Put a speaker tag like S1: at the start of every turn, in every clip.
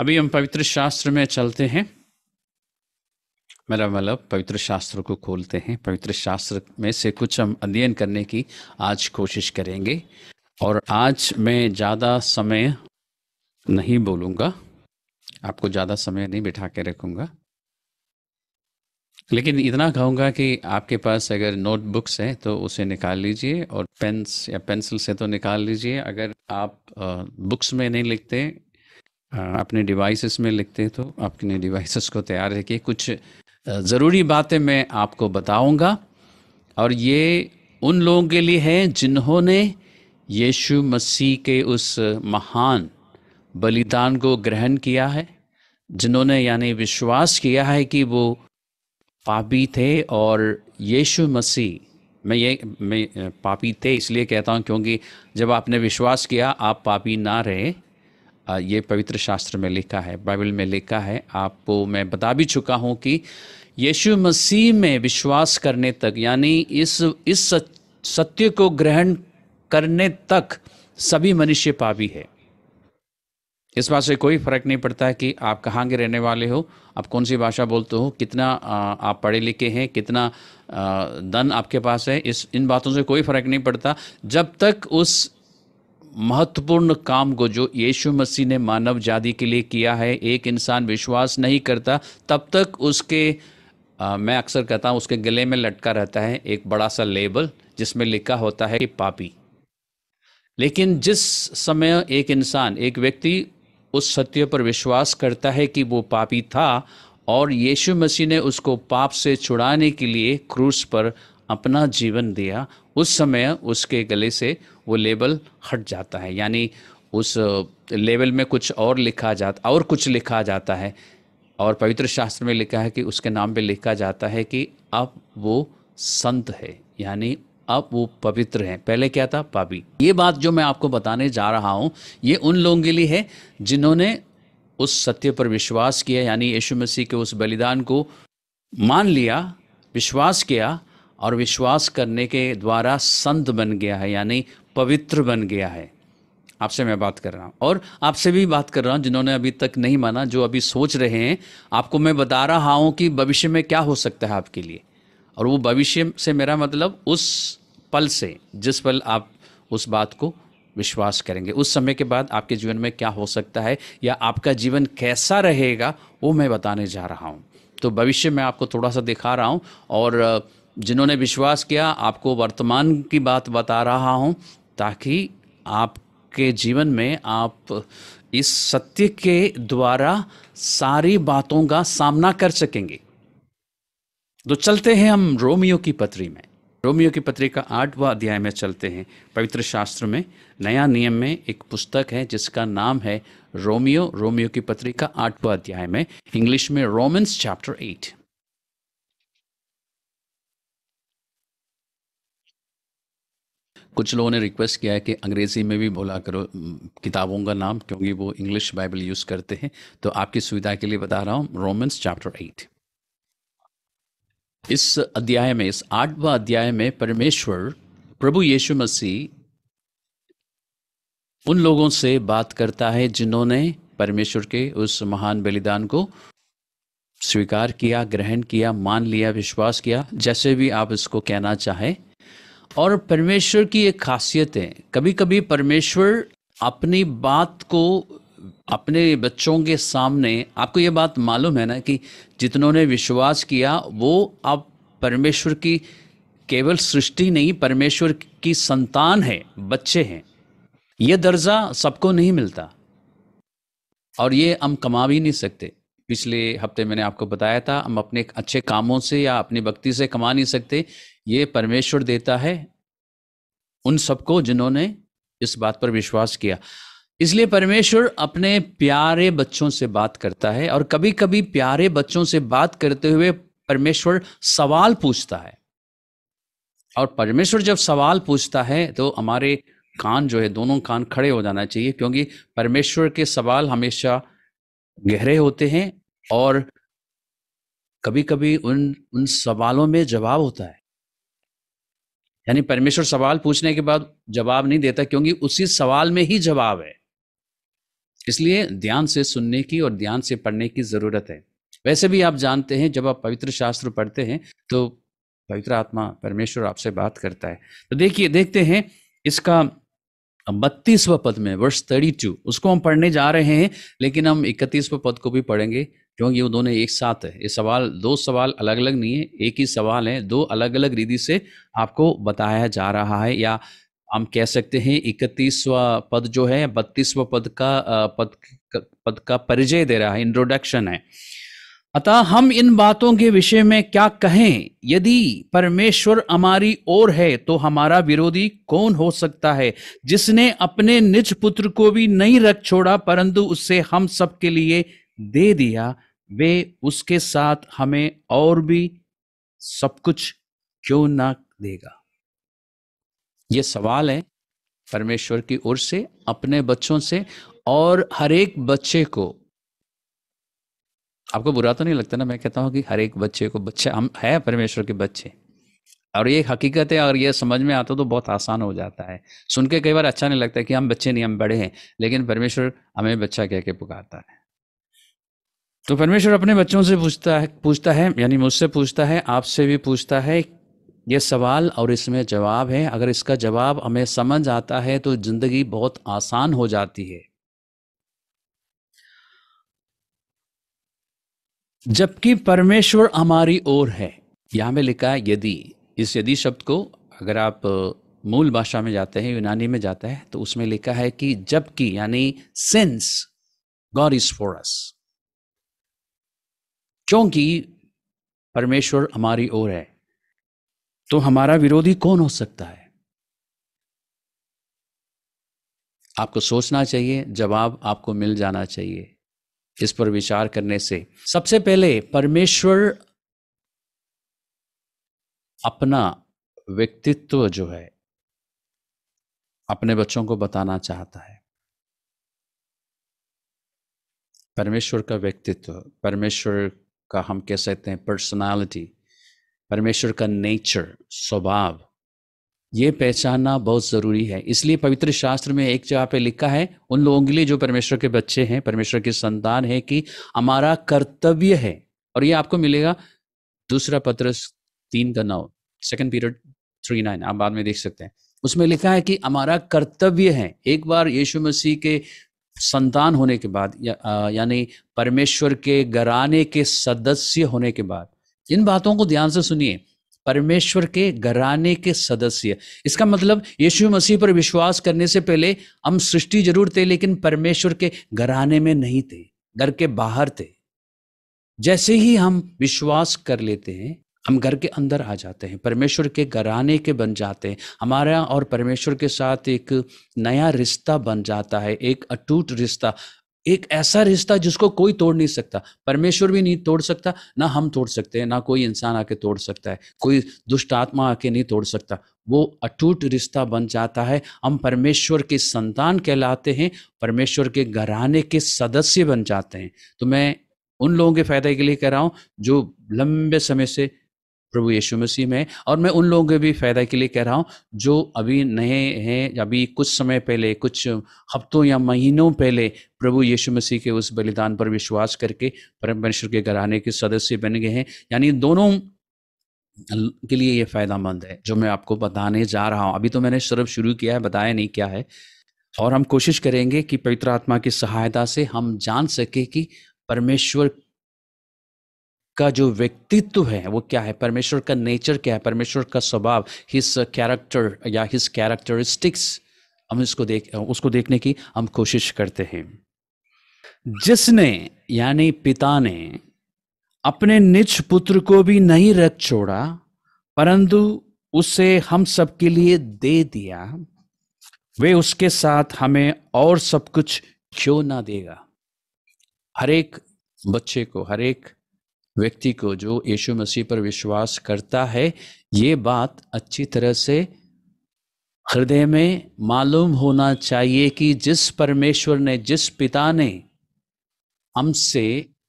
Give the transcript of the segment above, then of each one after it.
S1: अभी हम पवित्र शास्त्र में चलते हैं मेरा मतलब पवित्र शास्त्र को खोलते हैं पवित्र शास्त्र में से कुछ हम अध्ययन करने की आज कोशिश करेंगे और आज मैं ज़्यादा समय नहीं बोलूँगा आपको ज़्यादा समय नहीं बिठा के रखूँगा लेकिन इतना कहूँगा कि आपके पास अगर नोटबुक्स हैं तो उसे निकाल लीजिए और पेन्स या पेंसिल से तो निकाल लीजिए अगर आप बुक्स में नहीं लिखते अपने डिवाइसेस में लिखते हैं तो अपने डिवाइसेस को तैयार रखिए कुछ ज़रूरी बातें मैं आपको बताऊंगा और ये उन लोगों के लिए है जिन्होंने यीशु मसीह के उस महान बलिदान को ग्रहण किया है जिन्होंने यानी विश्वास किया है कि वो पापी थे और यीशु मसीह मैं ये मैं पापी थे इसलिए कहता हूँ क्योंकि जब आपने विश्वास किया आप पापी ना रहे ये पवित्र शास्त्र में लिखा है बाइबल में लिखा है आपको मैं बता भी चुका हूँ कि यीशु मसीह में विश्वास करने तक यानी इस इस सत्य को ग्रहण करने तक सभी मनुष्य पापी है इस बात से कोई फर्क नहीं पड़ता है कि आप कहाँ के रहने वाले हो आप कौन सी भाषा बोलते हो कितना आप पढ़े लिखे हैं कितना धन आपके पास है इस इन बातों से कोई फर्क नहीं पड़ता जब तक उस महत्वपूर्ण काम को जो यीशु मसीह ने मानव जाति के लिए किया है एक इंसान विश्वास नहीं करता तब तक उसके आ, मैं अक्सर कहता हूँ उसके गले में लटका रहता है एक बड़ा सा लेबल जिसमें लिखा होता है कि पापी लेकिन जिस समय एक इंसान एक व्यक्ति उस सत्य पर विश्वास करता है कि वो पापी था और यीशु मसीह ने उसको पाप से छुड़ाने के लिए क्रूस पर अपना जीवन दिया उस समय उसके गले से वो लेबल हट जाता है यानी उस लेवल में कुछ और लिखा जाता और कुछ लिखा जाता है और पवित्र शास्त्र में लिखा है कि उसके नाम पे लिखा जाता है कि अब वो संत है यानी अब वो पवित्र हैं पहले क्या था पापी ये बात जो मैं आपको बताने जा रहा हूँ ये उन लोगों के लिए है जिन्होंने उस सत्य पर विश्वास किया यानी यीशु मसीह के उस बलिदान को मान लिया विश्वास किया और विश्वास करने के द्वारा संत बन गया है यानी पवित्र बन गया है आपसे मैं बात कर रहा हूँ और आपसे भी बात कर रहा हूँ जिन्होंने अभी तक नहीं माना जो अभी सोच रहे हैं आपको मैं बता रहा हूँ कि भविष्य में क्या हो सकता है आपके लिए और वो भविष्य से मेरा मतलब उस पल से जिस पल आप उस बात को विश्वास करेंगे उस समय के बाद आपके जीवन में क्या हो सकता है या आपका जीवन कैसा रहेगा वो मैं बताने जा रहा हूँ तो भविष्य में आपको थोड़ा सा दिखा रहा हूँ और जिन्होंने विश्वास किया आपको वर्तमान की बात बता रहा हूँ ताकि आपके जीवन में आप इस सत्य के द्वारा सारी बातों का सामना कर सकेंगे तो चलते हैं हम रोमियो की पत्री में रोमियो की पत्रिका आठवां अध्याय में चलते हैं पवित्र शास्त्र में नया नियम में एक पुस्तक है जिसका नाम है रोमियो रोमियो की पत्रिका आठवां अध्याय में इंग्लिश में रोमन्स चैप्टर एट कुछ लोगों ने रिक्वेस्ट किया है कि अंग्रेज़ी में भी बोला करो किताबों का नाम क्योंकि वो इंग्लिश बाइबल यूज़ करते हैं तो आपकी सुविधा के लिए बता रहा हूँ रोमन्स चैप्टर एट इस अध्याय में इस आठवा अध्याय में परमेश्वर प्रभु यीशु मसीह उन लोगों से बात करता है जिन्होंने परमेश्वर के उस महान बलिदान को स्वीकार किया ग्रहण किया मान लिया विश्वास किया जैसे भी आप इसको कहना चाहें और परमेश्वर की एक खासियत है कभी कभी परमेश्वर अपनी बात को अपने बच्चों के सामने आपको ये बात मालूम है ना कि जितनों ने विश्वास किया वो आप परमेश्वर की केवल सृष्टि नहीं परमेश्वर की संतान है बच्चे हैं ये दर्जा सबको नहीं मिलता और ये हम कमा भी नहीं सकते पिछले हफ्ते मैंने आपको बताया था हम अपने अच्छे कामों से या अपनी भक्ति से कमा नहीं सकते ये परमेश्वर देता है उन सबको जिन्होंने इस बात पर विश्वास किया इसलिए परमेश्वर अपने प्यारे बच्चों से बात करता है और कभी कभी प्यारे बच्चों से बात करते हुए परमेश्वर सवाल पूछता है और परमेश्वर जब सवाल पूछता है तो हमारे कान जो है दोनों कान खड़े हो जाना चाहिए क्योंकि परमेश्वर के सवाल हमेशा गहरे होते हैं और कभी कभी उन उन सवालों में जवाब होता है यानी परमेश्वर सवाल पूछने के बाद जवाब नहीं देता क्योंकि उसी सवाल में ही जवाब है इसलिए ध्यान से सुनने की और ध्यान से पढ़ने की ज़रूरत है वैसे भी आप जानते हैं जब आप पवित्र शास्त्र पढ़ते हैं तो पवित्र आत्मा परमेश्वर आपसे बात करता है तो देखिए देखते हैं इसका बत्तीसवा पद में वर्ष थर्टी टू उसको हम पढ़ने जा रहे हैं लेकिन हम इकतीसवें पद को भी पढ़ेंगे क्योंकि वो दोनों एक साथ है ये सवाल दो सवाल अलग अलग नहीं है एक ही सवाल है दो अलग अलग रीति से आपको बताया जा रहा है या हम कह सकते हैं इकतीसवा पद जो है बत्तीसवा पद का पद पद का परिचय दे रहा है इंट्रोडक्शन है अतः हम इन बातों के विषय में क्या कहें यदि परमेश्वर हमारी ओर है तो हमारा विरोधी कौन हो सकता है जिसने अपने निज पुत्र को भी नहीं रख छोड़ा परंतु उससे हम सबके लिए दे दिया वे उसके साथ हमें और भी सब कुछ क्यों ना देगा ये सवाल है परमेश्वर की ओर से अपने बच्चों से और हर एक बच्चे को आपको बुरा तो नहीं लगता ना मैं कहता हूँ कि हर एक बच्चे को बच्चे हम है परमेश्वर के बच्चे और ये हकीकत है और ये समझ में आता तो बहुत आसान हो जाता है सुन के कई बार अच्छा नहीं लगता कि हम बच्चे नहीं हम बड़े हैं लेकिन परमेश्वर हमें बच्चा कह के पुकारता है तो परमेश्वर अपने बच्चों से पूछता है पूछता है यानी मुझसे पूछता है आपसे भी पूछता है ये सवाल और इसमें जवाब है अगर इसका जवाब हमें समझ आता है तो ज़िंदगी बहुत आसान हो जाती है जबकि परमेश्वर हमारी ओर है यहां में लिखा है यदि इस यदि शब्द को अगर आप मूल भाषा में जाते हैं यूनानी में जाता है तो उसमें लिखा है कि जबकि यानी since God is for us क्योंकि परमेश्वर हमारी ओर है तो हमारा विरोधी कौन हो सकता है आपको सोचना चाहिए जवाब आपको मिल जाना चाहिए इस पर विचार करने से सबसे पहले परमेश्वर अपना व्यक्तित्व जो है अपने बच्चों को बताना चाहता है परमेश्वर का व्यक्तित्व परमेश्वर का हम कह सकते हैं पर्सनालिटी परमेश्वर का नेचर स्वभाव ये पहचानना बहुत ज़रूरी है इसलिए पवित्र शास्त्र में एक जगह पे लिखा है उन लोगों के लिए जो परमेश्वर के बच्चे हैं परमेश्वर के संतान है कि हमारा कर्तव्य है और ये आपको मिलेगा दूसरा पत्र तीन का नौ सेकेंड पीरियड थ्री नाइन आप बाद में देख सकते हैं उसमें लिखा है कि हमारा कर्तव्य है एक बार यीशु मसीह के संतान होने के बाद या, यानी परमेश्वर के घराने के सदस्य होने के बाद इन बातों को ध्यान से सुनिए परमेश्वर के घराने के सदस्य इसका मतलब यीशु मसीह पर विश्वास करने से पहले हम सृष्टि जरूर थे लेकिन परमेश्वर के घराने में नहीं थे घर के बाहर थे जैसे ही हम विश्वास कर लेते हैं हम घर के अंदर आ जाते हैं परमेश्वर के घराने के बन जाते हैं हमारा और परमेश्वर के साथ एक नया रिश्ता बन जाता है एक अटूट रिश्ता एक ऐसा रिश्ता जिसको कोई तोड़ नहीं सकता परमेश्वर भी नहीं तोड़ सकता ना हम तोड़ सकते हैं ना कोई इंसान आके तोड़ सकता है कोई दुष्ट आत्मा आके नहीं तोड़ सकता वो अटूट रिश्ता बन जाता है हम परमेश्वर के संतान कहलाते हैं परमेश्वर के घराने के सदस्य बन जाते हैं तो मैं उन लोगों के फायदे के लिए कह रहा हूँ जो लंबे समय से प्रभु यीशु मसीह में और मैं उन लोगों के भी फ़ायदा के लिए कह रहा हूँ जो अभी नए हैं अभी कुछ समय पहले कुछ हफ्तों या महीनों पहले प्रभु यीशु मसीह के उस बलिदान पर विश्वास करके परमेश्वर के घराने के सदस्य बन गए हैं यानी दोनों के लिए ये फ़ायदामंद है जो मैं आपको बताने जा रहा हूँ अभी तो मैंने सिर्फ शुरू किया है बताया नहीं क्या है और हम कोशिश करेंगे कि पवित्र आत्मा की सहायता से हम जान सके कि परमेश्वर का जो व्यक्तित्व है वो क्या है परमेश्वर का नेचर क्या है परमेश्वर का स्वभाव हिस कैरेक्टर या हिस कैरेक्टरिस्टिक्स हम इसको देख उसको देखने की हम कोशिश करते हैं जिसने यानी पिता ने अपने निज पुत्र को भी नहीं रख छोड़ा परंतु उसे हम सब के लिए दे दिया वे उसके साथ हमें और सब कुछ क्यों ना देगा हर एक बच्चे को हर एक व्यक्ति को जो यीशु मसीह पर विश्वास करता है ये बात अच्छी तरह से हृदय में मालूम होना चाहिए कि जिस परमेश्वर ने जिस पिता ने हमसे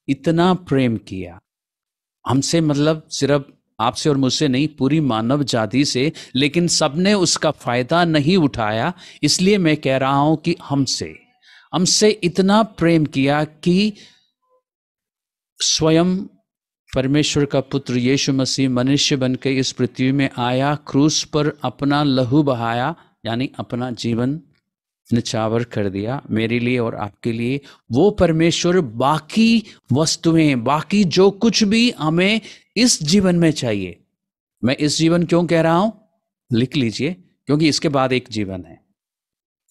S1: इतना प्रेम किया हमसे मतलब सिर्फ आपसे और मुझसे नहीं पूरी मानव जाति से लेकिन सबने उसका फायदा नहीं उठाया इसलिए मैं कह रहा हूं कि हमसे हमसे इतना प्रेम किया कि स्वयं परमेश्वर का पुत्र यीशु मसीह मनुष्य बनकर इस पृथ्वी में आया क्रूस पर अपना लहू बहाया यानी अपना जीवन निचावर कर दिया मेरे लिए और आपके लिए वो परमेश्वर बाकी वस्तुएं बाकी जो कुछ भी हमें इस जीवन में चाहिए मैं इस जीवन क्यों कह रहा हूं लिख लीजिए क्योंकि इसके बाद एक जीवन है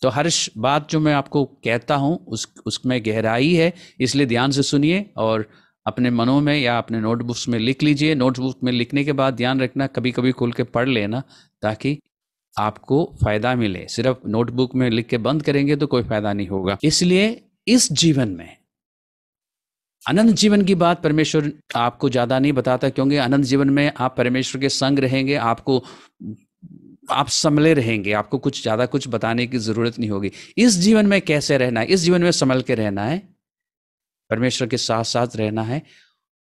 S1: तो हर बात जो मैं आपको कहता हूं उस उसमें गहराई है इसलिए ध्यान से सुनिए और अपने मनों में या अपने नोटबुक्स में लिख लीजिए नोटबुक में लिखने के बाद ध्यान रखना कभी कभी खोल के पढ़ लेना ताकि आपको फायदा मिले सिर्फ नोटबुक में लिख के बंद करेंगे तो कोई फायदा नहीं होगा इसलिए इस जीवन में अनंत जीवन की बात परमेश्वर आपको ज्यादा नहीं बताता क्योंकि अनंत जीवन में आप परमेश्वर के संग रहेंगे आपको आप संभले रहेंगे आपको कुछ ज्यादा कुछ बताने की जरूरत नहीं होगी इस जीवन में कैसे रहना है इस जीवन में संभल के रहना है परमेश्वर के साथ साथ रहना है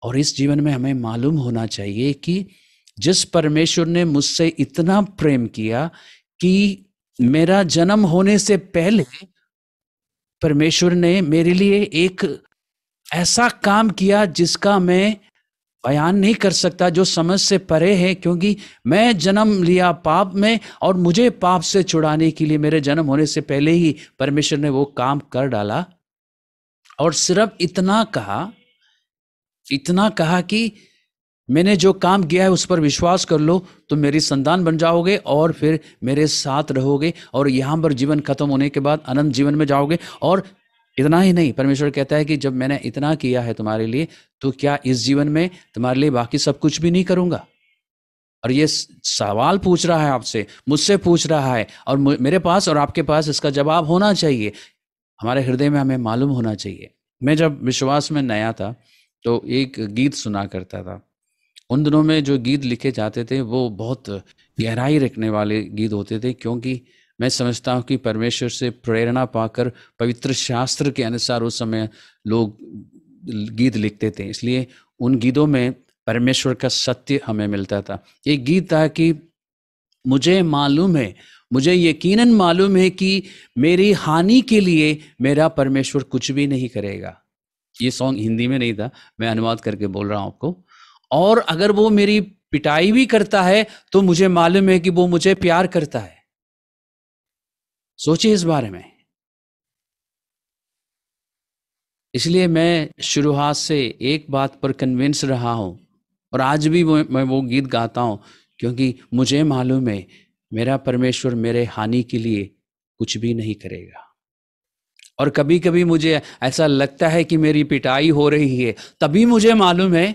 S1: और इस जीवन में हमें मालूम होना चाहिए कि जिस परमेश्वर ने मुझसे इतना प्रेम किया कि मेरा जन्म होने से पहले परमेश्वर ने मेरे लिए एक ऐसा काम किया जिसका मैं बयान नहीं कर सकता जो समझ से परे है क्योंकि मैं जन्म लिया पाप में और मुझे पाप से छुड़ाने के लिए मेरे जन्म होने से पहले ही परमेश्वर ने वो काम कर डाला और सिर्फ इतना कहा इतना कहा कि मैंने जो काम किया है उस पर विश्वास कर लो तो मेरी संतान बन जाओगे और फिर मेरे साथ रहोगे और यहाँ पर जीवन खत्म होने के बाद अनंत जीवन में जाओगे और इतना ही नहीं परमेश्वर कहता है कि जब मैंने इतना किया है तुम्हारे लिए तो क्या इस जीवन में तुम्हारे लिए बाकी सब कुछ भी नहीं करूँगा और ये सवाल पूछ रहा है आपसे मुझसे पूछ रहा है और मेरे पास और आपके पास इसका जवाब होना चाहिए हमारे हृदय में हमें मालूम होना चाहिए मैं जब विश्वास में नया था तो एक गीत सुना करता था उन दिनों में जो गीत लिखे जाते थे वो बहुत गहराई रखने वाले गीत होते थे क्योंकि मैं समझता हूँ कि परमेश्वर से प्रेरणा पाकर पवित्र शास्त्र के अनुसार उस समय लोग गीत लिखते थे इसलिए उन गीतों में परमेश्वर का सत्य हमें मिलता था एक गीत था कि मुझे मालूम है मुझे यकीनन मालूम है कि मेरी हानि के लिए मेरा परमेश्वर कुछ भी नहीं करेगा ये सॉन्ग हिंदी में नहीं था मैं अनुवाद करके बोल रहा हूं आपको और अगर वो मेरी पिटाई भी करता है तो मुझे मालूम है कि वो मुझे प्यार करता है सोचिए इस बारे में इसलिए मैं शुरुआत से एक बात पर कन्विंस रहा हूं और आज भी मैं वो गीत गाता हूं क्योंकि मुझे मालूम है मेरा परमेश्वर मेरे हानि के लिए कुछ भी नहीं करेगा और कभी कभी मुझे ऐसा लगता है कि मेरी पिटाई हो रही है तभी मुझे मालूम है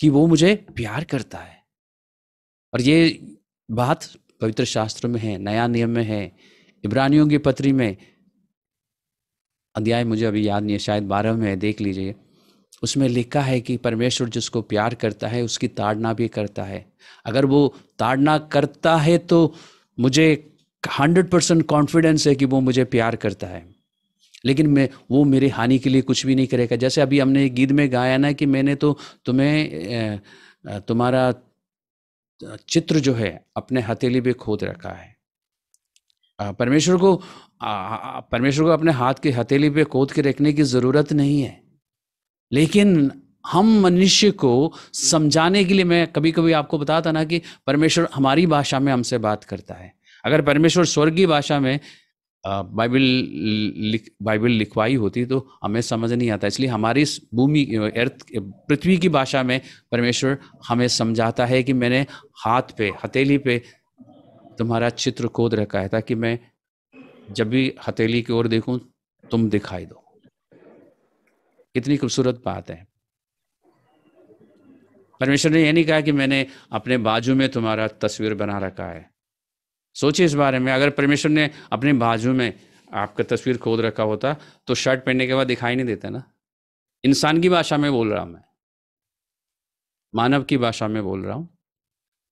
S1: कि वो मुझे प्यार करता है और ये बात पवित्र शास्त्र में है नया नियम में है इब्रानियों की पत्री में अध्याय मुझे अभी याद नहीं है शायद बारह में है देख लीजिए उसमें लिखा है कि परमेश्वर जिसको प्यार करता है उसकी ताड़ना भी करता है अगर वो ताड़ना करता है तो मुझे हंड्रेड परसेंट कॉन्फिडेंस है कि वो मुझे प्यार करता है लेकिन मैं वो मेरे हानि के लिए कुछ भी नहीं करेगा जैसे अभी हमने गीत में गाया ना कि मैंने तो तुम्हें तुम्हारा चित्र जो है अपने हथेली पे खोद रखा है परमेश्वर को परमेश्वर को अपने हाथ की हथेली पे खोद के रखने की ज़रूरत नहीं है लेकिन हम मनुष्य को समझाने के लिए मैं कभी कभी आपको बताता ना कि परमेश्वर हमारी भाषा में हमसे बात करता है अगर परमेश्वर स्वर्गीय भाषा में बाइबल लिख बाइबल लिखवाई होती तो हमें समझ नहीं आता इसलिए हमारी भूमि अर्थ पृथ्वी की भाषा में परमेश्वर हमें समझाता है कि मैंने हाथ पे हथेली पे तुम्हारा चित्र खोद रखा है ताकि मैं जब भी हथेली की ओर देखूं तुम दिखाई दो कितनी खूबसूरत बात है परमेश्वर ने यह नहीं कहा कि मैंने अपने बाजू में तुम्हारा तस्वीर बना रखा है सोचिए इस बारे में अगर परमेश्वर ने अपने बाजू में आपका तस्वीर खोद रखा होता तो शर्ट पहनने के बाद दिखाई नहीं देता ना इंसान की भाषा में बोल रहा हूं मैं मानव की भाषा में बोल रहा हूं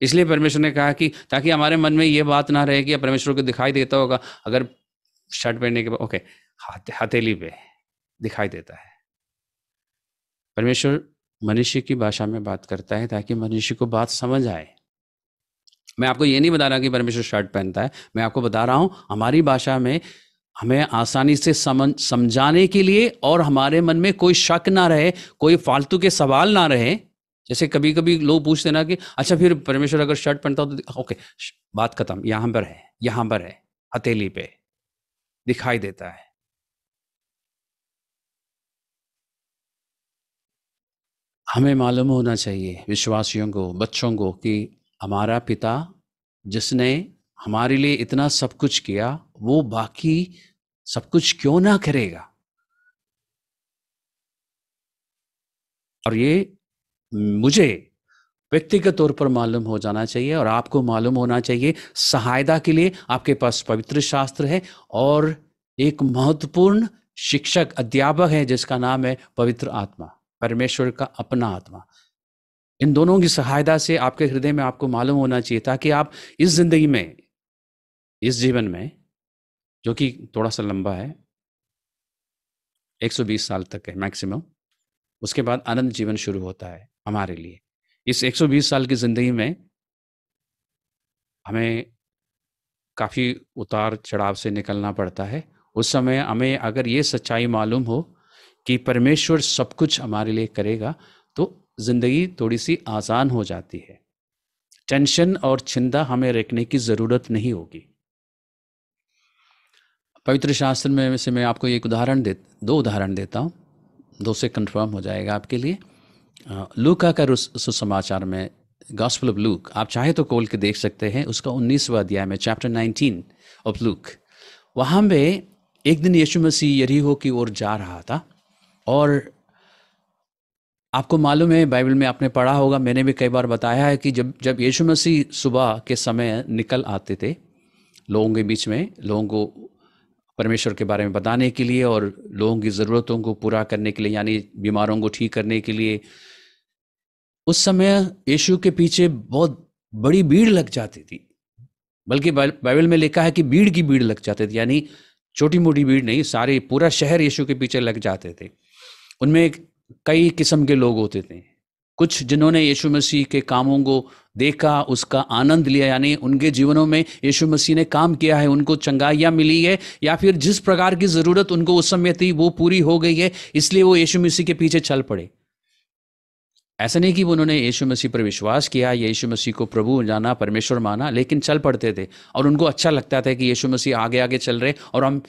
S1: इसलिए परमेश्वर ने कहा कि ताकि हमारे मन में ये बात ना रहे कि परमेश्वर को दिखाई देता होगा अगर शर्ट पहनने के बाद ओके हथेली पे दिखाई देता है परमेश्वर मनुष्य की भाषा में बात करता है ताकि मनुष्य को बात समझ आए मैं आपको ये नहीं बता रहा कि परमेश्वर शर्ट पहनता है मैं आपको बता रहा हूँ हमारी भाषा में हमें आसानी से समझ समझाने के लिए और हमारे मन में कोई शक ना रहे कोई फालतू के सवाल ना रहे जैसे कभी कभी लोग पूछते ना कि अच्छा फिर परमेश्वर अगर शर्ट पहनता हो तो ओके बात खत्म यहाँ पर है यहाँ पर है हथेली पे दिखाई देता है हमें मालूम होना चाहिए विश्वासियों को बच्चों को कि हमारा पिता जिसने हमारे लिए इतना सब कुछ किया वो बाकी सब कुछ क्यों ना करेगा और ये मुझे व्यक्तिगत तौर पर मालूम हो जाना चाहिए और आपको मालूम होना चाहिए सहायता के लिए आपके पास पवित्र शास्त्र है और एक महत्वपूर्ण शिक्षक अध्यापक है जिसका नाम है पवित्र आत्मा परमेश्वर का अपना आत्मा इन दोनों की सहायता से आपके हृदय में आपको मालूम होना चाहिए ताकि आप इस जिंदगी में इस जीवन में जो कि थोड़ा सा लंबा है 120 साल तक है मैक्सिमम उसके बाद आनंद जीवन शुरू होता है हमारे लिए इस 120 साल की ज़िंदगी में हमें काफ़ी उतार चढ़ाव से निकलना पड़ता है उस समय हमें अगर ये सच्चाई मालूम हो कि परमेश्वर सब कुछ हमारे लिए करेगा तो ज़िंदगी थोड़ी सी आसान हो जाती है टेंशन और चिंता हमें रखने की ज़रूरत नहीं होगी पवित्र शास्त्र में से मैं आपको एक उदाहरण दे दो उदाहरण देता हूँ दो से कंफर्म हो जाएगा आपके लिए लूका का सुसमाचार में गॉस्पल ऑफ लूक आप चाहे तो कोल के देख सकते हैं उसका उन्नीसवा अध्याय में चैप्टर नाइनटीन ऑफ लूक वहाँ पे एक दिन यीशु मसीह यरीहो की ओर जा रहा था और आपको मालूम है बाइबल में आपने पढ़ा होगा मैंने भी कई बार बताया है कि जब जब यीशु मसीह सुबह के समय निकल आते थे लोगों के बीच में लोगों को परमेश्वर के बारे में बताने के लिए और लोगों की ज़रूरतों को पूरा करने के लिए यानी बीमारों को ठीक करने के लिए उस समय यीशु के पीछे बहुत बड़ी भीड़ लग जाती थी बल्कि बाइबल में लिखा है कि भीड़ की भीड़ लग जाती थी यानी छोटी मोटी भीड़ नहीं सारे पूरा शहर यीशु के पीछे लग जाते थे उनमें कई किस्म के लोग होते थे कुछ जिन्होंने यीशु मसीह के कामों को देखा उसका आनंद लिया यानी उनके जीवनों में यीशु मसीह ने काम किया है उनको चंगाइयाँ मिली है या फिर जिस प्रकार की ज़रूरत उनको उस समय थी वो पूरी हो गई है इसलिए वो यीशु मसीह के पीछे चल पड़े ऐसा नहीं कि उन्होंने यीशु मसीह पर विश्वास किया या यीशु मसीह को प्रभु जाना परमेश्वर माना लेकिन चल पड़ते थे और उनको अच्छा लगता था कि यीशु मसीह आगे आगे चल रहे और हम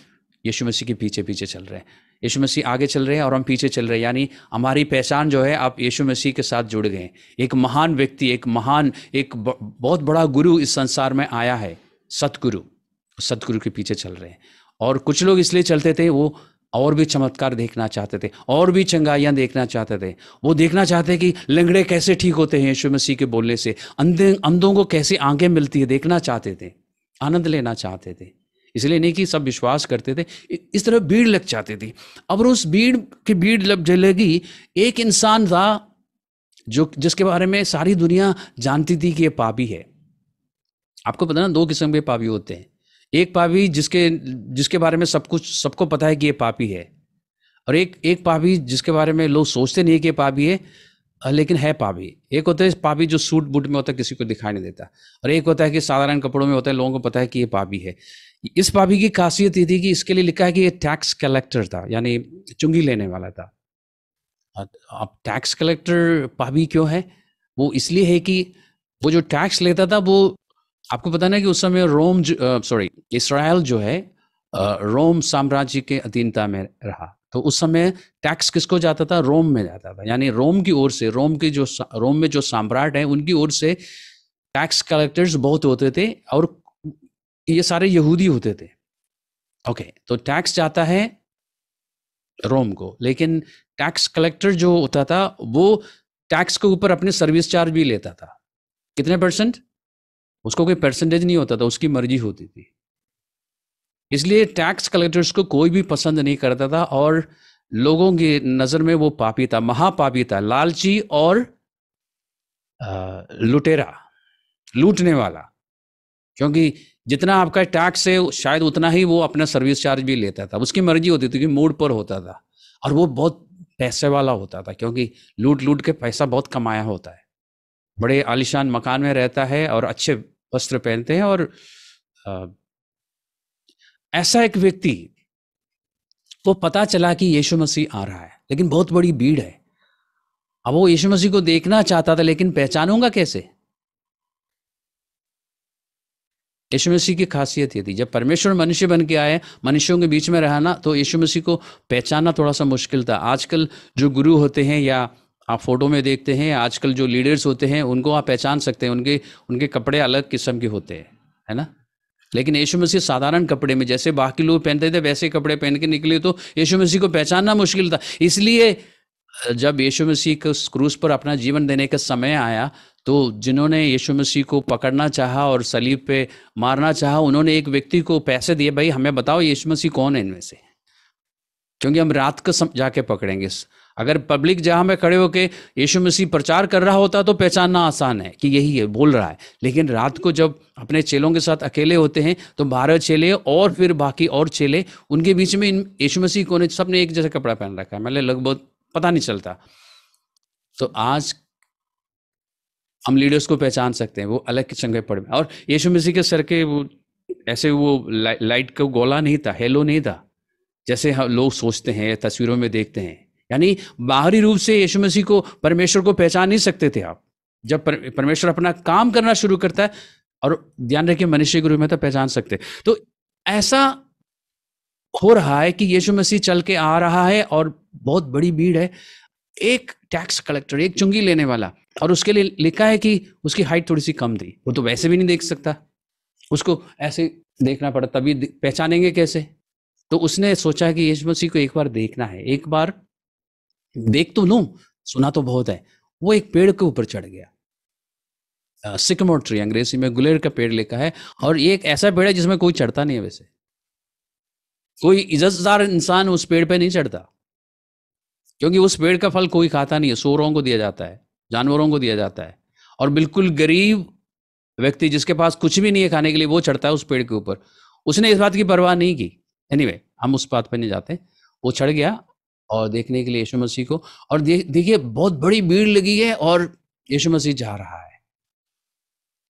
S1: यीशु मसीह के पीछे पीछे चल रहे हैं यीशु मसीह आगे चल रहे हैं और हम पीछे चल रहे हैं यानी हमारी पहचान जो है आप यीशु मसीह के साथ जुड़ गए एक महान व्यक्ति एक महान एक बहुत बड़ा गुरु इस संसार में आया है सतगुरु सतगुरु के पीछे चल रहे हैं और कुछ लोग इसलिए चलते थे वो और भी चमत्कार देखना चाहते थे और भी चंगाइयाँ देखना चाहते थे वो देखना चाहते कि लंगड़े कैसे ठीक होते हैं यीशु मसीह के बोलने से अंधे अंधों को कैसे आंखें मिलती है देखना चाहते थे आनंद लेना चाहते थे इसलिए नहीं कि सब विश्वास करते थे इस तरह भीड़ लग जाती थी अब उस भीड़ की भीड़ लग लगी एक इंसान था जो जिसके बारे में सारी दुनिया जानती थी कि ये पापी है आपको पता ना दो किस्म के पापी होते हैं एक पापी जिसके जिसके बारे में सब कुछ सबको पता है कि ये पापी है और एक एक पापी जिसके बारे में लोग सोचते नहीं कि पापी है लेकिन है पापी एक होता है पापी जो सूट बूट में होता है किसी को दिखाई नहीं देता और एक होता है कि साधारण कपड़ों में होता है लोगों को पता है कि ये पापी है इस पापी की खासियत ये थी कि इसके लिए लिखा है कि ये टैक्स कलेक्टर था यानी चुंगी लेने वाला था हाँ। अब टैक्स कलेक्टर पापी क्यों है वो इसलिए है कि वो जो टैक्स लेता था वो आपको पता ना कि उस समय रोम सॉरी इसराइल जो है रोम साम्राज्य के अधीनता में रहा तो उस समय टैक्स किसको जाता था रोम में जाता था यानी रोम की ओर से रोम के जो रोम में जो सम्राट है उनकी ओर से टैक्स कलेक्टर्स बहुत होते थे और ये सारे यहूदी होते थे ओके okay, तो टैक्स जाता है रोम को लेकिन टैक्स कलेक्टर जो होता था वो टैक्स के ऊपर अपने सर्विस चार्ज भी लेता था कितने परसेंट उसको कोई परसेंटेज नहीं होता था उसकी मर्जी होती थी इसलिए टैक्स कलेक्टर्स को कोई भी पसंद नहीं करता था और लोगों की नज़र में वो पापी था महापापी था लालची और लुटेरा लूटने वाला क्योंकि जितना आपका टैक्स है शायद उतना ही वो अपना सर्विस चार्ज भी लेता था उसकी मर्जी होती थी कि मूड पर होता था और वो बहुत पैसे वाला होता था क्योंकि लूट लूट के पैसा बहुत कमाया होता है बड़े आलिशान मकान में रहता है और अच्छे वस्त्र पहनते हैं और ऐसा एक व्यक्ति को पता चला कि यीशु मसीह आ रहा है लेकिन बहुत बड़ी भीड़ है अब वो यीशु मसीह को देखना चाहता था लेकिन पहचानूंगा कैसे यीशु मसीह की खासियत ये थी जब परमेश्वर मनुष्य बन के आए मनुष्यों के बीच में रहना तो यीशु मसीह को पहचानना थोड़ा सा मुश्किल था आजकल जो गुरु होते हैं या आप फोटो में देखते हैं आजकल जो लीडर्स होते हैं उनको आप पहचान सकते हैं उनके उनके कपड़े अलग किस्म के होते हैं है ना लेकिन यीशु मसीह साधारण कपड़े में जैसे बाकी लोग पहनते थे वैसे कपड़े पहन के निकले तो यीशु मसीह को पहचानना मुश्किल था इसलिए जब यीशु मसीह को क्रूस पर अपना जीवन देने का समय आया तो जिन्होंने यीशु मसीह को पकड़ना चाहा और सलीब पे मारना चाहा उन्होंने एक व्यक्ति को पैसे दिए भाई हमें बताओ यीशु मसीह कौन है इनमें से क्योंकि हम रात को जाके पकड़ेंगे अगर पब्लिक जहां में खड़े होके यीशु मसीह प्रचार कर रहा होता तो पहचानना आसान है कि यही है बोल रहा है लेकिन रात को जब अपने चेलों के साथ अकेले होते हैं तो बारह चेले और फिर बाकी और चेले उनके बीच में इन यीशु मसीह को सबने एक जैसा कपड़ा पहन रखा है मतलब लगभग पता नहीं चलता तो आज हम लीडर्स को पहचान सकते हैं वो अलग किस्म के पड़े में और यीशु मसीह के सर के वो ऐसे वो ला, लाइट का गोला नहीं था हेलो नहीं था जैसे हम लोग सोचते हैं तस्वीरों में देखते हैं यानी बाहरी रूप से यीशु मसीह को परमेश्वर को पहचान नहीं सकते थे आप जब पर, परमेश्वर अपना काम करना शुरू करता है और ध्यान रखिए मनुष्य के रूप में तो पहचान सकते तो ऐसा हो रहा है कि यीशु मसीह चल के आ रहा है और बहुत बड़ी भीड़ है एक टैक्स कलेक्टर एक चुंगी लेने वाला और उसके लिए लिखा है कि उसकी हाइट थोड़ी सी कम थी वो तो वैसे भी नहीं देख सकता उसको ऐसे देखना पड़ा तभी पहचानेंगे कैसे तो उसने सोचा कि यीशु मसीह को एक बार देखना है एक बार देख तो लू सुना तो बहुत है वो एक पेड़ के ऊपर चढ़ गया सिकमोर ट्री अंग्रेजी में गुलेर का पेड़ लिखा है और ये एक ऐसा पेड़ है जिसमें कोई चढ़ता नहीं है वैसे कोई इज्जतदार इंसान उस पेड़ पे नहीं चढ़ता क्योंकि उस पेड़ का फल कोई खाता नहीं है सोरों को दिया जाता है जानवरों को दिया जाता है और बिल्कुल गरीब व्यक्ति जिसके पास कुछ भी नहीं है खाने के लिए वो चढ़ता है उस पेड़ के ऊपर उसने इस बात की परवाह नहीं की एनीवे anyway, हम उस बात पर नहीं जाते वो चढ़ गया और देखने के लिए यीशु मसीह को और देखिए बहुत बड़ी भीड़ लगी है और यीशु मसीह जा रहा है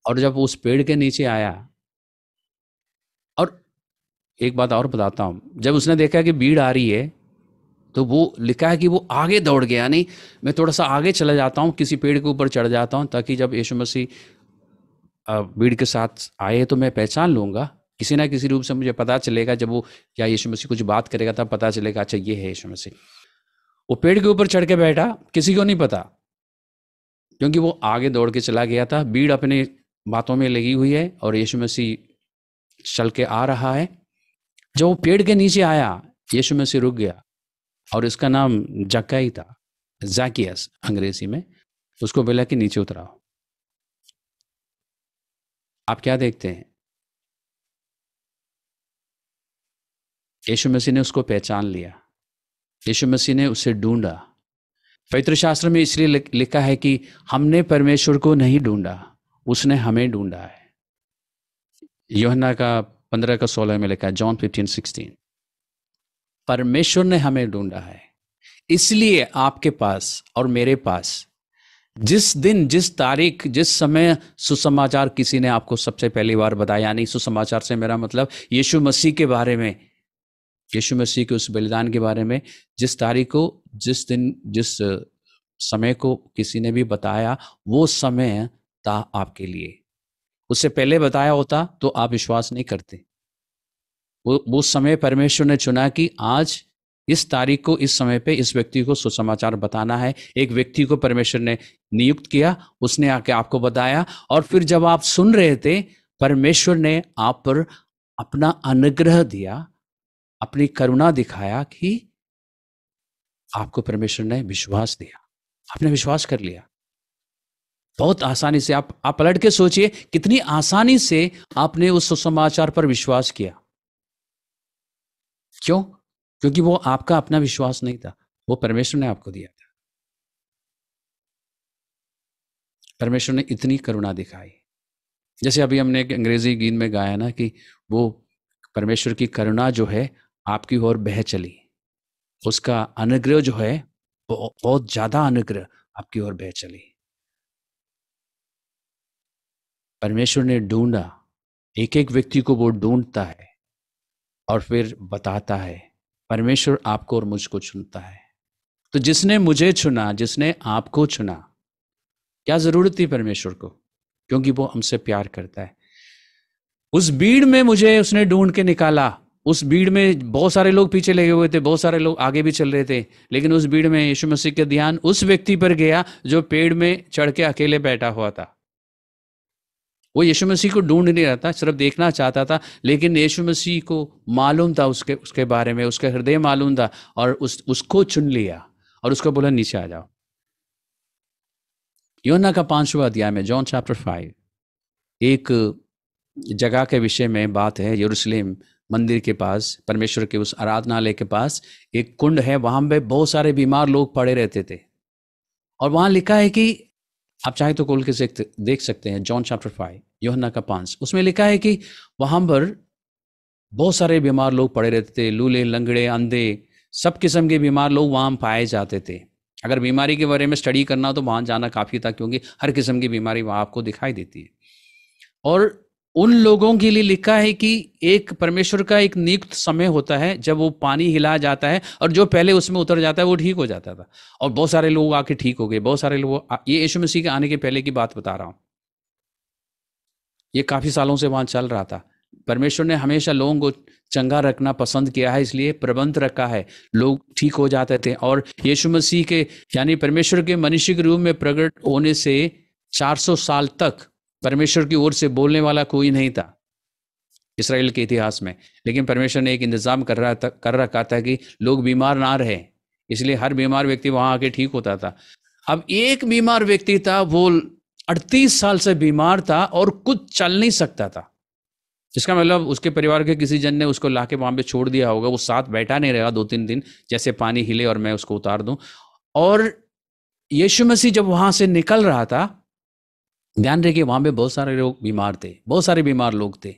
S1: और जब उस पेड़ के नीचे आया और एक बात और बताता हूं जब उसने देखा कि भीड़ आ रही है तो वो लिखा है कि वो आगे दौड़ गया यानी मैं थोड़ा सा आगे चला जाता हूँ किसी पेड़ के ऊपर चढ़ जाता हूँ ताकि जब यीशु मसीह भीड़ के साथ आए तो मैं पहचान लूँगा किसी ना किसी रूप से मुझे पता चलेगा जब वो क्या यीशु मसीह कुछ बात करेगा तब पता चलेगा अच्छा ये है यीशु मसीह वो पेड़ के ऊपर चढ़ के बैठा किसी को नहीं पता क्योंकि वो आगे दौड़ के चला गया था भीड़ अपने बातों में लगी हुई है और यीशु मसीह चल के आ रहा है जब वो पेड़ के नीचे आया यीशु मसीह रुक गया और इसका नाम जक्का ही था जैकियस अंग्रेजी में उसको बोला कि नीचे उतराओ आप क्या देखते हैं यीशु मसीह ने उसको पहचान लिया यीशु मसीह ने उसे ढूंढा पवित्र शास्त्र में इसलिए लिखा है कि हमने परमेश्वर को नहीं ढूंढा उसने हमें ढूंढा है योहना का पंद्रह का सोलह में लिखा है जॉन फिफ्टीन सिक्सटीन परमेश्वर ने हमें ढूंढा है इसलिए आपके पास और मेरे पास जिस दिन जिस तारीख जिस समय सुसमाचार किसी ने आपको सबसे पहली बार बताया यानी सुसमाचार से मेरा मतलब यीशु मसीह के बारे में यीशु मसीह के उस बलिदान के बारे में जिस तारीख को जिस दिन जिस समय को किसी ने भी बताया वो समय था आपके लिए उससे पहले बताया होता तो आप विश्वास नहीं करते वो वो समय परमेश्वर ने चुना कि आज इस तारीख को इस समय पे इस व्यक्ति को सुसमाचार बताना है एक व्यक्ति को परमेश्वर ने नियुक्त किया उसने आके आपको बताया और फिर जब आप सुन रहे थे परमेश्वर ने आप पर अपना अनुग्रह दिया अपनी करुणा दिखाया कि आपको परमेश्वर ने विश्वास दिया आपने विश्वास कर लिया बहुत आसानी से आप आप पलट के सोचिए कितनी आसानी से आपने उस सुसमाचार पर विश्वास किया क्यों क्योंकि वो आपका अपना विश्वास नहीं था वो परमेश्वर ने आपको दिया था परमेश्वर ने इतनी करुणा दिखाई जैसे अभी हमने एक अंग्रेजी गीत में गाया ना कि वो परमेश्वर की करुणा जो है आपकी ओर बह चली उसका अनुग्रह जो है बहुत ज्यादा अनुग्रह आपकी ओर बह चली परमेश्वर ने ढूंढा एक एक व्यक्ति को वो ढूंढता है और फिर बताता है परमेश्वर आपको और मुझको चुनता है तो जिसने मुझे चुना जिसने आपको चुना क्या ज़रूरत थी परमेश्वर को क्योंकि वो हमसे प्यार करता है उस भीड़ में मुझे उसने ढूंढ के निकाला उस भीड़ में बहुत सारे लोग पीछे लगे हुए थे बहुत सारे लोग आगे भी चल रहे थे लेकिन उस भीड़ में यीशु मसीह का ध्यान उस व्यक्ति पर गया जो पेड़ में चढ़ के अकेले बैठा हुआ था वो यीशु मसीह को ढूंढ नहीं रहा था सिर्फ देखना चाहता था लेकिन यीशु मसीह को मालूम था उसके उसके बारे में उसका हृदय मालूम था और उस उसको चुन लिया और उसको बोला नीचे आ जाओ योना का पांचवा अध्याय में जॉन चैप्टर फाइव एक जगह के विषय में बात है यरूशलेम मंदिर के पास परमेश्वर के उस आराधनालय के पास एक कुंड है वहां पे बहुत सारे बीमार लोग पड़े रहते थे और वहां लिखा है कि आप चाहे तो खोल के देख सकते हैं जॉन चैप्टर फाइव योहन्ना का पांच उसमें लिखा है कि वहां पर बहुत सारे बीमार लोग पड़े रहते थे लूले लंगड़े अंधे सब किस्म के बीमार लोग वहां पाए जाते थे अगर बीमारी के बारे में स्टडी करना हो तो वहां जाना काफ़ी था क्योंकि हर किस्म की बीमारी वहां आपको दिखाई देती है और उन लोगों के लिए लिखा है कि एक परमेश्वर का एक नियुक्त समय होता है जब वो पानी हिला जाता है और जो पहले उसमें उतर जाता है वो ठीक हो जाता था और बहुत सारे लोग आके ठीक हो गए बहुत सारे लोग ये यीशु मसीह के आने के पहले की बात बता रहा हूं ये काफ़ी सालों से वहां चल रहा था परमेश्वर ने हमेशा लोगों को चंगा रखना पसंद किया है इसलिए प्रबंध रखा है लोग ठीक हो जाते थे और यीशु मसीह के यानी परमेश्वर के मनुष्य के रूप में प्रकट होने से 400 साल तक परमेश्वर की ओर से बोलने वाला कोई नहीं था इसराइल के इतिहास में लेकिन परमेश्वर ने एक इंतजाम कर रहा था कर रखा था कि लोग बीमार ना रहे इसलिए हर बीमार व्यक्ति वहां आके ठीक होता था अब एक बीमार व्यक्ति था वो 38 साल से बीमार था और कुछ चल नहीं सकता था इसका मतलब उसके परिवार के किसी जन ने उसको ला के वहाँ पे छोड़ दिया होगा वो साथ बैठा नहीं रहेगा दो तीन दिन जैसे पानी हिले और मैं उसको उतार दूं और यीशु मसीह जब वहां से निकल रहा था ध्यान रखिए वहां पे बहुत सारे लोग बीमार थे बहुत सारे बीमार लोग थे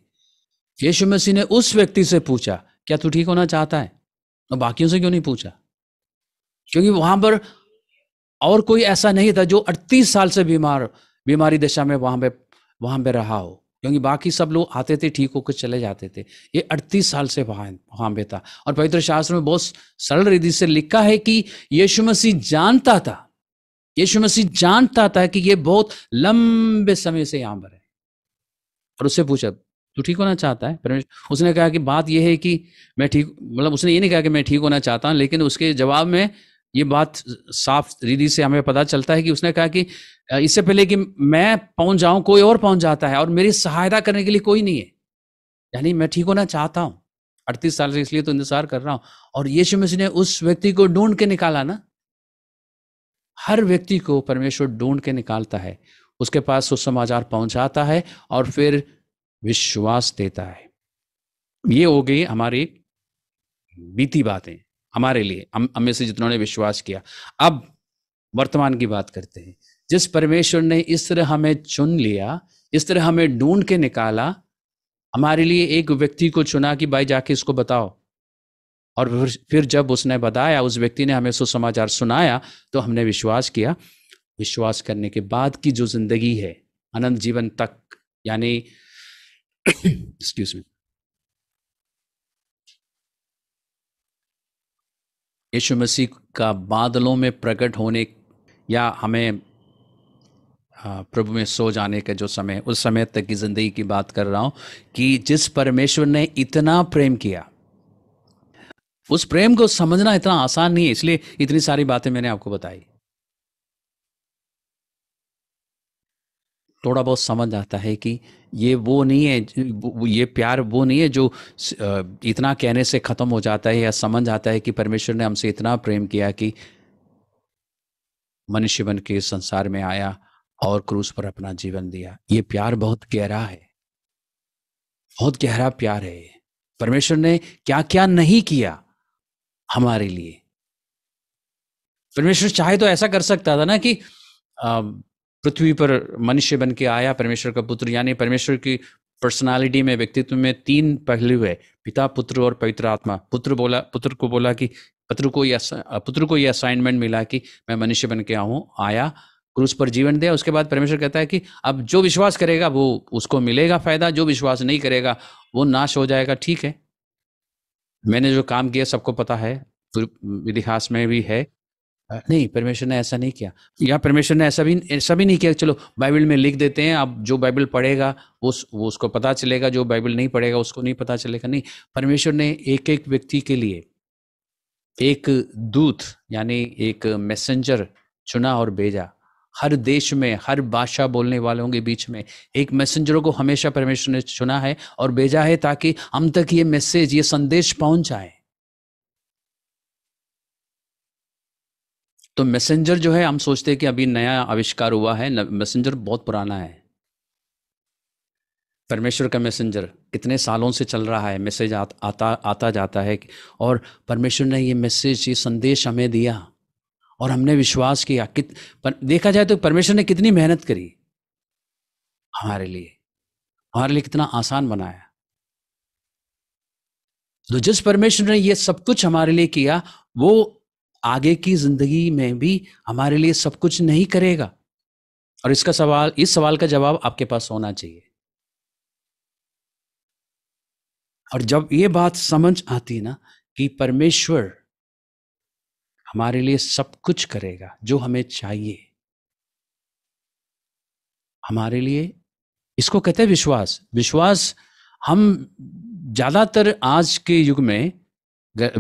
S1: यीशु मसीह ने उस व्यक्ति से पूछा क्या तू ठीक होना चाहता है और बाकियों से क्यों नहीं पूछा क्योंकि वहां पर और कोई ऐसा नहीं था जो 38 साल से बीमार बीमारी दशा में वहां पे वहां पे रहा हो क्योंकि बाकी सब लोग आते थे ठीक होकर चले जाते थे ये 38 साल से वहां वहां पे था और पवित्र शास्त्र में बहुत सरल रीति से लिखा है कि यीशु मसीह जानता था यीशु मसीह जानता था कि ये बहुत लंबे समय से यहां पर है और उससे पूछा तू ठीक होना चाहता है परमेश्वर उसने कहा कि बात यह है कि मैं ठीक मतलब उसने ये नहीं कहा कि मैं ठीक होना चाहता हूं लेकिन उसके जवाब में ये बात साफ रीति से हमें पता चलता है कि उसने कहा कि इससे पहले कि मैं पहुंच जाऊं कोई और पहुंच जाता है और मेरी सहायता करने के लिए कोई नहीं है यानी मैं ठीक होना चाहता हूं अड़तीस साल से इसलिए तो इंतजार कर रहा हूं और यीशु मसीह ने उस व्यक्ति को ढूंढ के निकाला ना हर व्यक्ति को परमेश्वर ढूंढ के निकालता है उसके पास सुसमाचार पहुंचाता है और फिर विश्वास देता है ये हो गई हमारी बीती बातें हमारे लिए हम हमें से जितनों ने विश्वास किया अब वर्तमान की बात करते हैं जिस परमेश्वर ने इस तरह हमें चुन लिया इस तरह हमें ढूंढ के निकाला हमारे लिए एक व्यक्ति को चुना कि भाई जाके इसको बताओ और फिर जब उसने बताया उस व्यक्ति ने हमें सुसमाचार सुनाया तो हमने विश्वास किया विश्वास करने के बाद की जो जिंदगी है अनंत जीवन तक यानी एक्सक्यूज मी यीशु मसीह का बादलों में प्रकट होने या हमें प्रभु में सो जाने का जो समय उस समय तक की ज़िंदगी की बात कर रहा हूं कि जिस परमेश्वर ने इतना प्रेम किया उस प्रेम को समझना इतना आसान नहीं है इसलिए इतनी सारी बातें मैंने आपको बताई थोड़ा बहुत समझ आता है कि ये वो नहीं है ये प्यार वो नहीं है जो इतना कहने से ख़त्म हो जाता है या समझ आता है कि परमेश्वर ने हमसे इतना प्रेम किया कि मनुष्य बन के संसार में आया और क्रूस पर अपना जीवन दिया ये प्यार बहुत गहरा है बहुत गहरा प्यार है परमेश्वर ने क्या क्या नहीं किया हमारे लिए परमेश्वर चाहे तो ऐसा कर सकता था ना कि पृथ्वी पर मनुष्य बन के आया परमेश्वर का पुत्र यानी परमेश्वर की पर्सनालिटी में व्यक्तित्व में तीन पहलू है पिता पुत्र और पवित्र आत्मा पुत्र बोला पुत्र को बोला कि पुत्र को यह पुत्र को यह असाइनमेंट मिला कि मैं मनुष्य बन के आऊँ आया क्रूस पर जीवन दिया उसके बाद परमेश्वर कहता है कि अब जो विश्वास करेगा वो उसको मिलेगा फायदा जो विश्वास नहीं करेगा वो नाश हो जाएगा ठीक है मैंने जो काम किया सबको पता है इतिहास में भी है नहीं परमेश्वर ने ऐसा नहीं किया या परमेश्वर ने ऐसा भी ऐसा भी नहीं किया चलो बाइबल में लिख देते हैं अब जो बाइबल पढ़ेगा उस वो उसको पता चलेगा जो बाइबल नहीं पढ़ेगा उसको नहीं पता चलेगा नहीं परमेश्वर ने एक एक व्यक्ति के लिए एक दूत यानी एक मैसेंजर चुना और भेजा हर देश में हर भाषा बोलने वालों के बीच में एक मैसेंजरों को हमेशा परमेश्वर ने चुना है और भेजा है ताकि हम तक ये मैसेज ये संदेश पहुंच जाए तो मैसेंजर जो है हम सोचते हैं कि अभी नया आविष्कार हुआ है मैसेंजर बहुत पुराना है परमेश्वर का मैसेंजर कितने सालों से चल रहा है मैसेज आता आता जाता है और परमेश्वर ने ये मैसेज ये संदेश हमें दिया और हमने विश्वास किया कित पर, देखा जाए तो परमेश्वर ने कितनी मेहनत करी हमारे लिए हमारे लिए कितना आसान बनाया तो जिस परमेश्वर ने ये सब कुछ हमारे लिए किया वो आगे की जिंदगी में भी हमारे लिए सब कुछ नहीं करेगा और इसका सवाल इस सवाल का जवाब आपके पास होना चाहिए और जब ये बात समझ आती है ना कि परमेश्वर हमारे लिए सब कुछ करेगा जो हमें चाहिए हमारे लिए इसको कहते हैं विश्वास विश्वास हम ज़्यादातर आज के युग में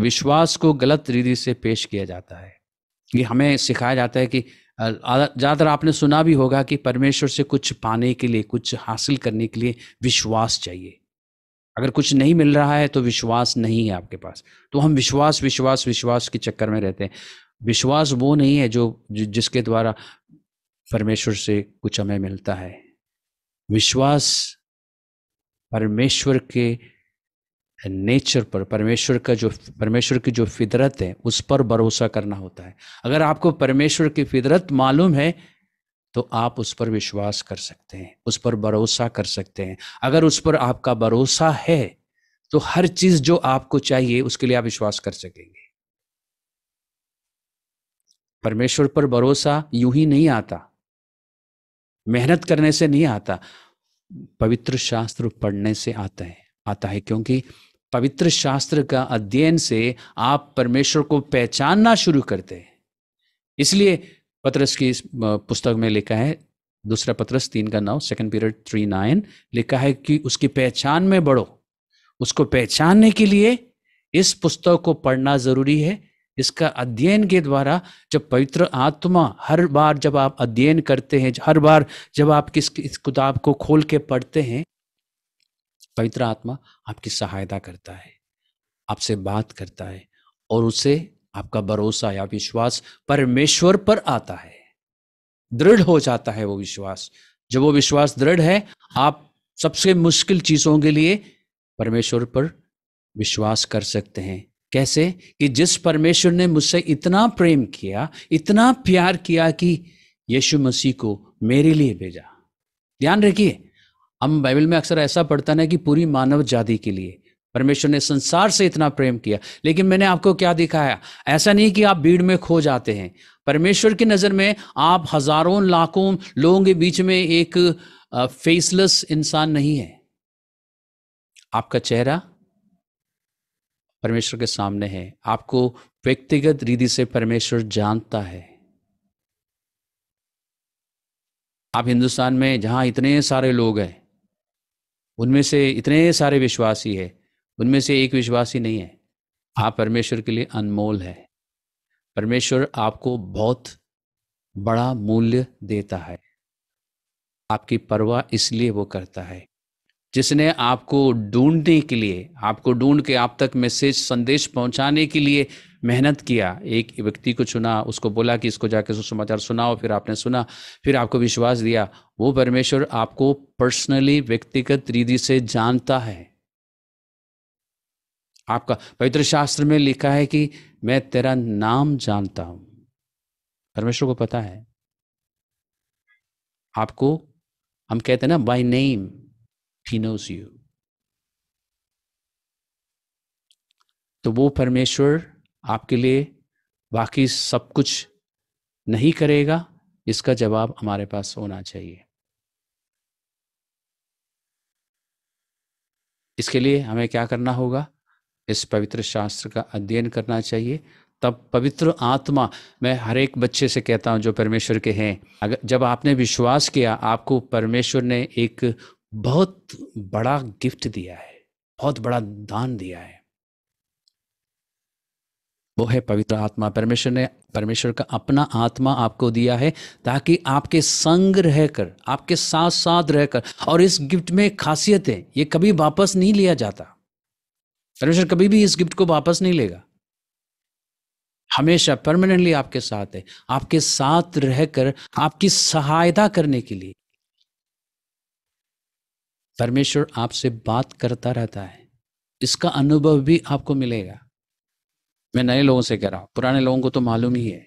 S1: विश्वास को गलत रीति से पेश किया जाता है ये हमें सिखाया जाता है कि ज़्यादातर आपने सुना भी होगा कि परमेश्वर से कुछ पाने के लिए कुछ हासिल करने के लिए विश्वास चाहिए अगर कुछ नहीं मिल रहा है तो विश्वास नहीं है आपके पास तो हम विश्वास विश्वास विश्वास के चक्कर में रहते हैं विश्वास वो नहीं है जो जिसके द्वारा परमेश्वर से कुछ हमें मिलता है विश्वास परमेश्वर के नेचर पर परमेश्वर का जो परमेश्वर की जो फितरत है उस पर भरोसा करना होता है अगर आपको परमेश्वर की फितरत मालूम है तो आप उस पर विश्वास कर सकते हैं उस पर भरोसा कर सकते हैं अगर उस पर आपका भरोसा है तो हर चीज जो आपको चाहिए उसके लिए आप विश्वास कर सकेंगे परमेश्वर पर भरोसा यूं ही नहीं आता मेहनत करने से नहीं आता पवित्र शास्त्र पढ़ने से आता है आता है क्योंकि पवित्र शास्त्र का अध्ययन से आप परमेश्वर को पहचानना शुरू करते हैं इसलिए पत्रस की इस पुस्तक में लिखा है दूसरा पत्रस तीन का नौ सेकंड पीरियड थ्री नाइन लिखा है कि उसकी पहचान में बढ़ो उसको पहचानने के लिए इस पुस्तक को पढ़ना जरूरी है इसका अध्ययन के द्वारा जब पवित्र आत्मा हर बार जब आप अध्ययन करते हैं हर बार जब आप किस इस किताब को खोल के पढ़ते हैं पवित्र आत्मा आपकी सहायता करता है आपसे बात करता है और उसे आपका भरोसा या विश्वास परमेश्वर पर आता है दृढ़ हो जाता है वो विश्वास जब वो विश्वास दृढ़ है आप सबसे मुश्किल चीजों के लिए परमेश्वर पर विश्वास कर सकते हैं कैसे कि जिस परमेश्वर ने मुझसे इतना प्रेम किया इतना प्यार किया कि यीशु मसीह को मेरे लिए भेजा ध्यान रखिए हम बाइबल में अक्सर ऐसा पढ़ता ना कि पूरी मानव जाति के लिए परमेश्वर ने संसार से इतना प्रेम किया लेकिन मैंने आपको क्या दिखाया ऐसा नहीं कि आप भीड़ में खो जाते हैं परमेश्वर की नज़र में आप हजारों लाखों लोगों के बीच में एक फेसलेस इंसान नहीं है आपका चेहरा परमेश्वर के सामने है आपको व्यक्तिगत रीति से परमेश्वर जानता है आप हिंदुस्तान में जहां इतने सारे लोग हैं उनमें से इतने सारे विश्वासी है उनमें से एक विश्वासी नहीं है आप परमेश्वर के लिए अनमोल है परमेश्वर आपको बहुत बड़ा मूल्य देता है आपकी परवाह इसलिए वो करता है जिसने आपको ढूंढने के लिए आपको ढूंढ के आप तक मैसेज संदेश पहुंचाने के लिए मेहनत किया एक व्यक्ति को चुना उसको बोला कि इसको जाके सुसमाचार सुनाओ फिर आपने सुना फिर आपको विश्वास दिया वो परमेश्वर आपको पर्सनली व्यक्तिगत रीति से जानता है आपका पवित्र शास्त्र में लिखा है कि मैं तेरा नाम जानता हूं परमेश्वर को पता है आपको हम कहते हैं ना by name he knows you तो वो परमेश्वर आपके लिए बाकी सब कुछ नहीं करेगा इसका जवाब हमारे पास होना चाहिए इसके लिए हमें क्या करना होगा इस पवित्र शास्त्र का अध्ययन करना चाहिए तब पवित्र आत्मा मैं हर एक बच्चे से कहता हूँ जो परमेश्वर के हैं अगर जब आपने विश्वास किया आपको परमेश्वर ने एक बहुत बड़ा गिफ्ट दिया है बहुत बड़ा दान दिया है वो है पवित्र आत्मा परमेश्वर ने परमेश्वर का अपना आत्मा आपको दिया है ताकि आपके संग रहकर आपके साथ साथ रहकर और इस गिफ्ट में खासियत है ये कभी वापस नहीं लिया जाता परमेश्वर कभी भी इस गिफ्ट को वापस नहीं लेगा हमेशा परमानेंटली आपके साथ है आपके साथ रहकर आपकी सहायता करने के लिए परमेश्वर आपसे बात करता रहता है इसका अनुभव भी आपको मिलेगा मैं नए लोगों से कह रहा हूं पुराने लोगों को तो मालूम ही है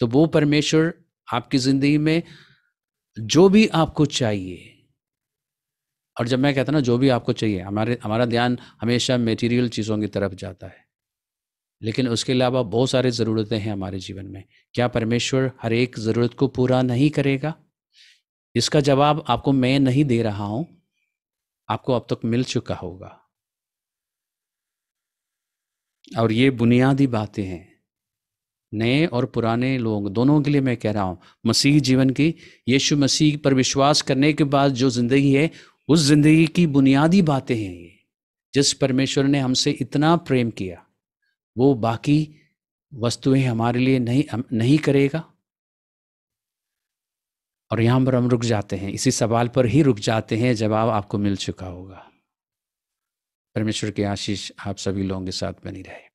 S1: तो वो परमेश्वर आपकी जिंदगी में जो भी आपको चाहिए और जब मैं कहता ना जो भी आपको चाहिए हमारे हमारा ध्यान हमेशा मेटीरियल चीज़ों की तरफ जाता है लेकिन उसके अलावा बहुत सारी ज़रूरतें हैं हमारे जीवन में क्या परमेश्वर हर एक ज़रूरत को पूरा नहीं करेगा इसका जवाब आपको मैं नहीं दे रहा हूं आपको अब तक मिल चुका होगा और ये बुनियादी बातें हैं नए और पुराने लोग दोनों के लिए मैं कह रहा हूं मसीह जीवन की यीशु मसीह पर विश्वास करने के बाद जो जिंदगी है उस जिंदगी की बुनियादी बातें हैं ये जिस परमेश्वर ने हमसे इतना प्रेम किया वो बाकी वस्तुएं हमारे लिए नहीं नहीं करेगा और यहां पर हम रुक जाते हैं इसी सवाल पर ही रुक जाते हैं जवाब आपको मिल चुका होगा परमेश्वर की आशीष आप सभी लोगों के साथ बनी रहे